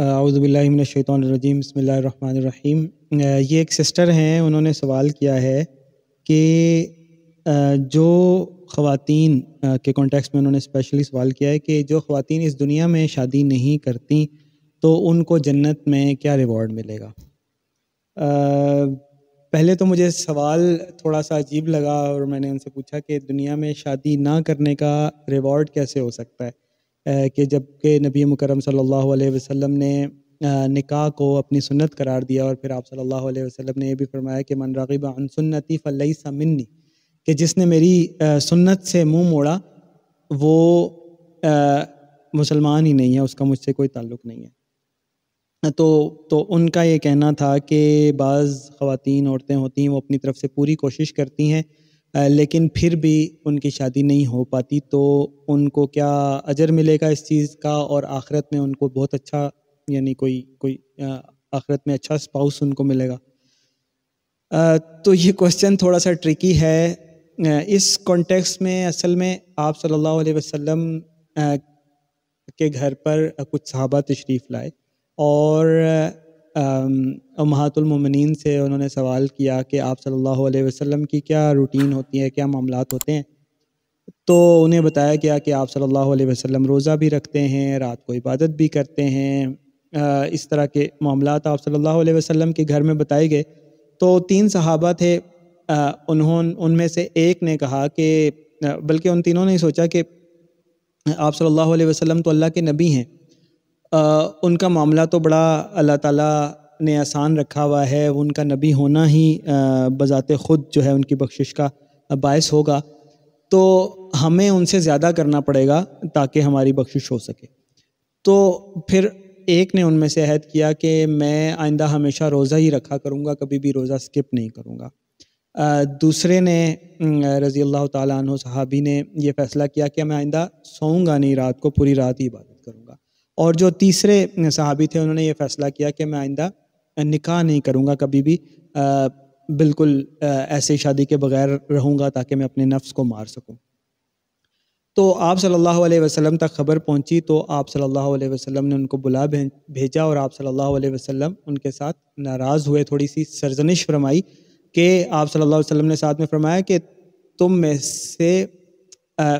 आउज़बिल्लिमिनशैतरजीम बसमीम ये एक सिस्टर हैं उन्होंने सवाल किया है कि जो ख़वान के कॉन्टेक्स्ट में उन्होंने स्पेशली सवाल किया है कि जो ख़वातीन इस दुनिया में शादी नहीं करती तो उनको जन्नत में क्या रिवॉर्ड मिलेगा पहले तो मुझे सवाल थोड़ा सा अजीब लगा और मैंने उनसे पूछा कि दुनिया में शादी ना करने का रिवॉर्ड कैसे हो सकता है कि जबकि नबी मुकरम सल्लल्लाहु अलैहि वसल्लम ने निकाह को अपनी सुन्नत करार दिया और फिर आप सल्लल्लाहु अलैहि वसल्लम ने यह भी फरमाया कि मन रागिब अन सुन्नति फ़लई मिन्नी कि जिसने मेरी सुन्नत से मुंह मोड़ा वो मुसलमान ही नहीं है उसका मुझसे कोई ताल्लुक नहीं है तो तो उनका ये कहना था कि बाज़ ख़वातीन औरतें होती हैं वो अपनी तरफ से पूरी कोशिश करती हैं लेकिन फिर भी उनकी शादी नहीं हो पाती तो उनको क्या अजर मिलेगा इस चीज़ का और आखिरत में उनको बहुत अच्छा यानी कोई कोई आखिरत में अच्छा स्पाउस उनको मिलेगा तो ये क्वेश्चन थोड़ा सा ट्रिकी है इस कॉन्टेक्स्ट में असल में आप सल्लल्लाहु अलैहि वसल्लम के घर पर कुछ सहाबा तशरीफ़ लाए और महातुलमिन से उन्होंने सवाल किया कि आप सल्लल्लाहु अलैहि वसल्लम की क्या रूटीन होती है क्या मामला होते हैं तो उन्हें बताया गया कि आप सल्लल्लाहु अलैहि वसल्लम रोज़ा भी रखते हैं रात को इबादत भी करते हैं इस तरह के मामला आप सल्ला वसम के घर में बताए गए तो तीन सहाबा थे उन्होंने उनमें से एक ने कहा कि बल्कि उन तीनों ने सोचा कि आप सल्लल्लाहु अलैहि वसल्लम तो अल्लाह के नबी हैं उनका मामला तो बड़ा अल्लाह ताला ने आसान रखा हुआ है उनका नबी होना ही बज़ात ख़ुद जो है उनकी बख्शिश का बायस होगा तो हमें उनसे ज़्यादा करना पड़ेगा ताकि हमारी बख्शिश हो सके तो फिर एक ने उनमें से अहद किया कि मैं आइंदा हमेशा रोज़ा ही रखा करूँगा कभी भी रोज़ा स्किप नहीं करूँगा दूसरे ने रज़ी अल्लाह तहबी ने यह फ़ैसला किया कि मैं आइंदा सोऊँगा नहीं रात को पूरी रात ही बात और जो तीसरे सहाबी थे उन्होंने ये फ़ैसला किया कि मैं आइंदा निकाह नहीं करूँगा कभी भी आ, बिल्कुल आ, ऐसे शादी के बगैर रहूँगा ताकि मैं अपने नफ्स को मार सकूँ तो आप सल्लल्लाहु अलैहि वसल्लम तक खबर पहुंची तो आप सल्लल्लाहु अलैहि वसल्लम ने उनको बुला भेजा और आप सल्लल्लाहु अलैहि वसल्लम उनके साथ नाराज़ हुए थोड़ी सी सरजनिश फरमाई कि आप सल्लल्लाहु अलैहि वसल्लम ने साथ में फरमाया कि तुम में से आ,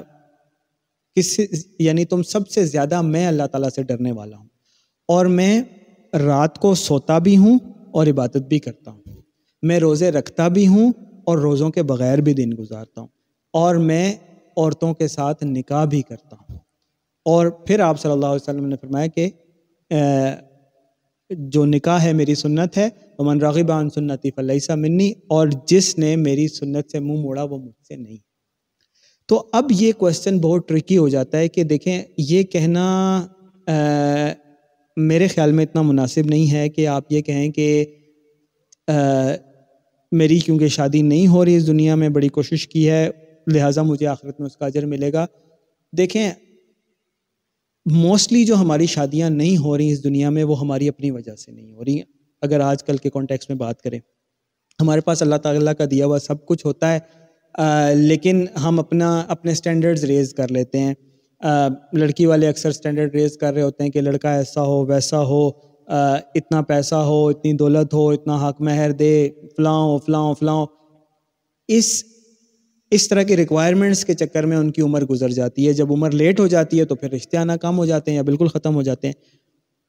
किससे यानी तुम सबसे ज़्यादा मैं अल्लाह ताला से डरने वाला हूँ और मैं रात को सोता भी हूँ और इबादत भी करता हूँ मैं रोज़े रखता भी हूँ और रोज़ों के बग़ैर भी दिन गुजारता हूँ और मैं औरतों के साथ निकाह भी करता हूँ और फिर आप सल्लल्लाहु अलैहि वसल्लम ने फरमाया कि जो निकाह है मेरी सुन्नत है वमन रागिबान सुन्नती फ़लैसा मिन्नी और जिसने मेरी सुन्नत से मुंह मोड़ा वो मुझसे नहीं तो अब ये क्वेश्चन बहुत ट्रिकी हो जाता है कि देखें ये कहना आ, मेरे ख्याल में इतना मुनासिब नहीं है कि आप ये कहें कि आ, मेरी क्योंकि शादी नहीं हो रही इस दुनिया में बड़ी कोशिश की है लिहाजा मुझे आखिरत में उसका अजर मिलेगा देखें मोस्टली जो हमारी शादियां नहीं हो रही इस दुनिया में वो हमारी अपनी वजह से नहीं हो रही अगर आजकल के कॉन्टेक्स्ट में बात करें हमारे पास अल्लाह ताला का दिया हुआ सब कुछ होता है आ, लेकिन हम अपना अपने स्टैंडर्ड्स रेज कर लेते हैं आ, लड़की वाले अक्सर स्टैंडर्ड रेज कर रहे होते हैं कि लड़का ऐसा हो वैसा हो आ, इतना पैसा हो इतनी दौलत हो इतना हक महर दे फलाओ फलाओ फलाँ इस इस तरह के रिक्वायरमेंट्स के चक्कर में उनकी उम्र गुजर जाती है जब उम्र लेट हो जाती है तो फिर रिश्ते आना कम हो जाते हैं या बिल्कुल ख़त्म हो जाते हैं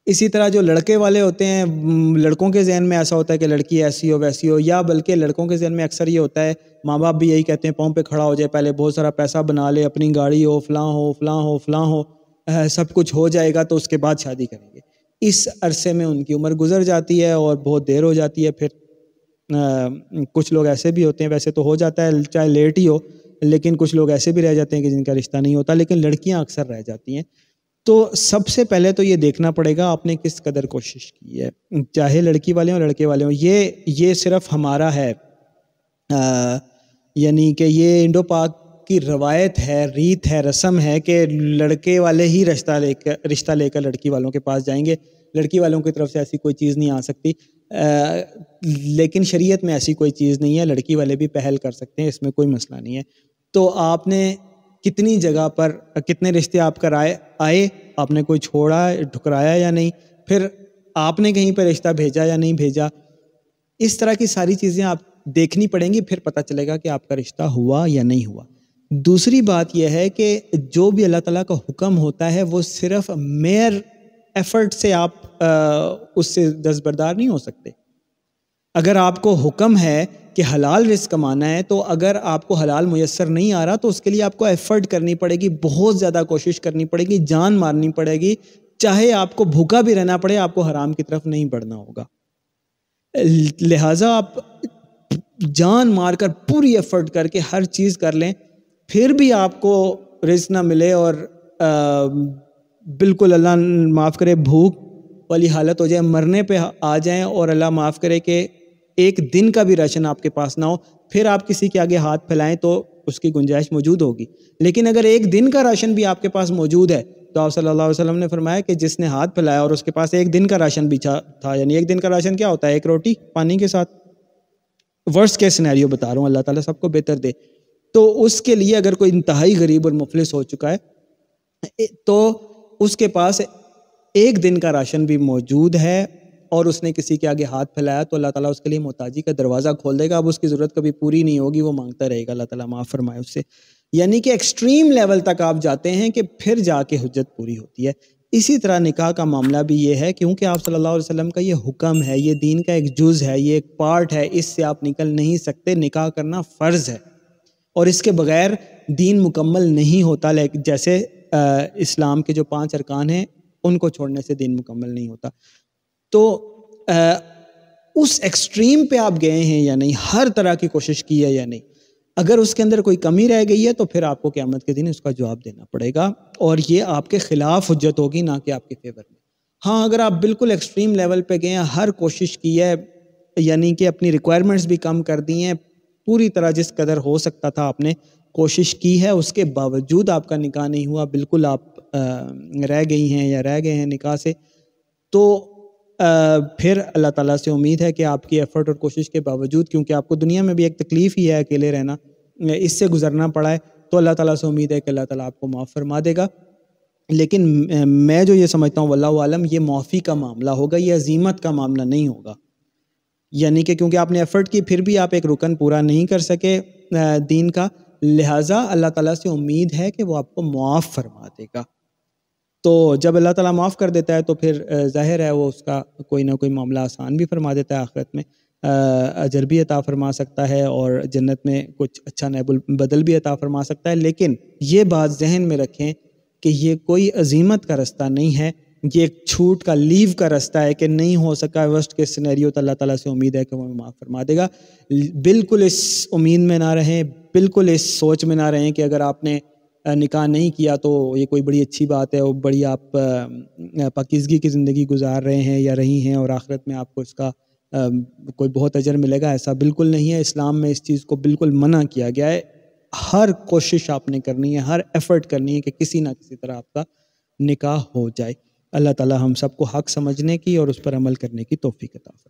इसी तरह जो लड़के वाले होते हैं लड़कों के जहन में ऐसा होता है कि लड़की ऐसी हो वैसी हो या बल्कि लड़कों के जहन में अक्सर ये होता है माँ बाप भी यही कहते हैं पाँव पे खड़ा हो जाए पहले बहुत सारा पैसा बना ले अपनी गाड़ी हो फलां हो फलां हो फलां हो सब कुछ हो जाएगा तो उसके बाद शादी करेंगे इस अरसे में उनकी उम्र गुजर जाती है और बहुत देर हो जाती है फिर आ, कुछ लोग ऐसे भी होते हैं वैसे तो हो जाता है चाहे लेट ही हो लेकिन कुछ लोग ऐसे भी रह जाते हैं कि जिनका रिश्ता नहीं होता लेकिन लड़कियां अक्सर रह जाती हैं तो सबसे पहले तो ये देखना पड़ेगा आपने किस कदर कोशिश की है चाहे लड़की वाले हों लड़के वाले हों ये ये सिर्फ हमारा है यानी कि ये इंडो पाक की रवायत है रीत है रस्म है कि लड़के वाले ही रिश्ता लेकर रिश्ता लेकर लड़की वालों के पास जाएंगे लड़की वालों की तरफ से ऐसी कोई चीज़ नहीं आ सकती आ, लेकिन शरीयत में ऐसी कोई चीज़ नहीं है लड़की वाले भी पहल कर सकते हैं इसमें कोई मसला नहीं है तो आपने कितनी जगह पर कितने रिश्ते आप कराए आए आपने कोई छोड़ा ठुकराया या नहीं फिर आपने कहीं पर रिश्ता भेजा या नहीं भेजा इस तरह की सारी चीज़ें आप देखनी पड़ेंगी फिर पता चलेगा कि आपका रिश्ता हुआ या नहीं हुआ दूसरी बात यह है कि जो भी अल्लाह ताला का हुक्म होता है वो सिर्फ मेयर एफर्ट से आप आ, उससे दस्तबरदार नहीं हो सकते अगर आपको हुक्म है कि हलाल रिस्क कमाना है तो अगर आपको हलाल मैसर नहीं आ रहा तो उसके लिए आपको एफ़र्ट करनी पड़ेगी बहुत ज़्यादा कोशिश करनी पड़ेगी जान मारनी पड़ेगी चाहे आपको भूखा भी रहना पड़े आपको हराम की तरफ नहीं बढ़ना होगा लिहाजा आप जान मार कर पूरी एफर्ट करके हर चीज़ कर लें फिर भी आपको रिस्क ना मिले और आ, बिल्कुल अल्लाह माफ़ करे भूख वाली हालत हो जाए मरने पे आ जाएं और अल्लाह माफ़ करे कि एक दिन का भी राशन आपके पास ना हो फिर आप किसी के आगे हाथ फैलाएं तो उसकी गुंजाइश मौजूद होगी लेकिन अगर एक दिन का राशन भी आपके पास मौजूद है तो आप सल्लल्लाहु अलैहि वसल्लम ने फरमाया कि जिसने हाथ फैलाया और उसके पास एक दिन का राशन भी था यानी एक दिन का राशन क्या होता है एक रोटी पानी के साथ वर्ष के सिनेरियो बता रहा हूँ अल्लाह ताला सबको बेहतर दे तो उसके लिए अगर कोई इंतहाई गरीब और मुफलिस हो चुका है तो उसके पास एक दिन का राशन भी मौजूद है और उसने किसी के आगे हाथ फैलाया तो अल्लाह ताला उसके लिए मोताजी का दरवाज़ा खोल देगा अब उसकी ज़रूरत कभी पूरी नहीं होगी वो मांगता रहेगा अल्लाह ताला माफ़ फरमाए उससे यानी कि एक्सट्रीम लेवल तक आप जाते हैं कि फिर जाके हजरत पूरी होती है इसी तरह निकाह का मामला भी ये है क्योंकि आप सल्लल्लाहु अलैहि वसल्लम का ये हुक्म है ये दीन का एक जुज़ है ये एक पार्ट है इससे आप निकल नहीं सकते निकाह करना फ़र्ज़ है और इसके बगैर दीन मुकम्मल नहीं होता जैसे इस्लाम के जो पाँच अरकान हैं उनको छोड़ने से दीन मुकम्मल नहीं होता तो आ, उस एक्सट्रीम पे आप गए हैं या नहीं हर तरह की कोशिश की है या नहीं अगर उसके अंदर कोई कमी रह गई है तो फिर आपको क्यामत के दिन उसका जवाब देना पड़ेगा और ये आपके खिलाफ हजत होगी ना कि आपके फेवर में हाँ अगर आप बिल्कुल एक्सट्रीम लेवल पे गए हैं हर कोशिश की है यानी कि अपनी रिक्वायरमेंट्स भी कम कर दी हैं पूरी तरह जिस कदर हो सकता था आपने कोशिश की है उसके बावजूद आपका निकाह नहीं हुआ बिल्कुल आप आ, रह गई हैं या रह गए हैं निकाह से तो फिर अल्लाह ताला से उम्मीद है कि आपकी एफ़र्ट और कोशिश के बावजूद क्योंकि आपको दुनिया में भी एक तकलीफ़ ही है अकेले रहना इससे गुजरना पड़ा है तो अल्लाह ताला से उम्मीद है कि अल्लाह ताला आपको माफ़ फरमा देगा लेकिन मैं जो ये समझता हूँ वल्लम आलम ये माफ़ी का मामला होगा ये अजीमत का मामला नहीं होगा यानी कि क्योंकि आपने एफ़र्ट की फिर भी आप एक रुकन पूरा नहीं कर सके दीन का लिहाजा अल्लाह ताला से उम्मीद है कि वो आपको मुआफ़ फरमा देगा तो जब अल्लाह ताला माफ़ कर देता है तो फिर जाहिर है वो उसका कोई ना कोई मामला आसान भी फरमा देता है आखिरत में अजर भी अता फरमा सकता है और जन्नत में कुछ अच्छा नैबुल बदल भी अता फरमा सकता है लेकिन ये बात जहन में रखें कि ये कोई अजीमत का रास्ता नहीं है ये एक छूट का लीव का रास्ता है कि नहीं हो सका वर्ष के सिनेरियो तो अल्लाह ताला से उम्मीद है कि वो माफ़ फरमा देगा बिल्कुल इस उम्मीद में ना रहें बिल्कुल इस सोच में ना रहें कि अगर आपने निकाह नहीं किया तो ये कोई बड़ी अच्छी बात है और बड़ी आप पाकिजगी की ज़िंदगी गुजार रहे हैं या रही हैं और आखिरत में आपको इसका कोई बहुत अजर मिलेगा ऐसा बिल्कुल नहीं है इस्लाम में इस चीज़ को बिल्कुल मना किया गया है हर कोशिश आपने करनी है हर एफ़र्ट करनी है कि किसी ना किसी तरह आपका निकाह हो जाए अल्लाह ताला हम सबको हक समझने की और उस पर अमल करने की तोफ़ी कता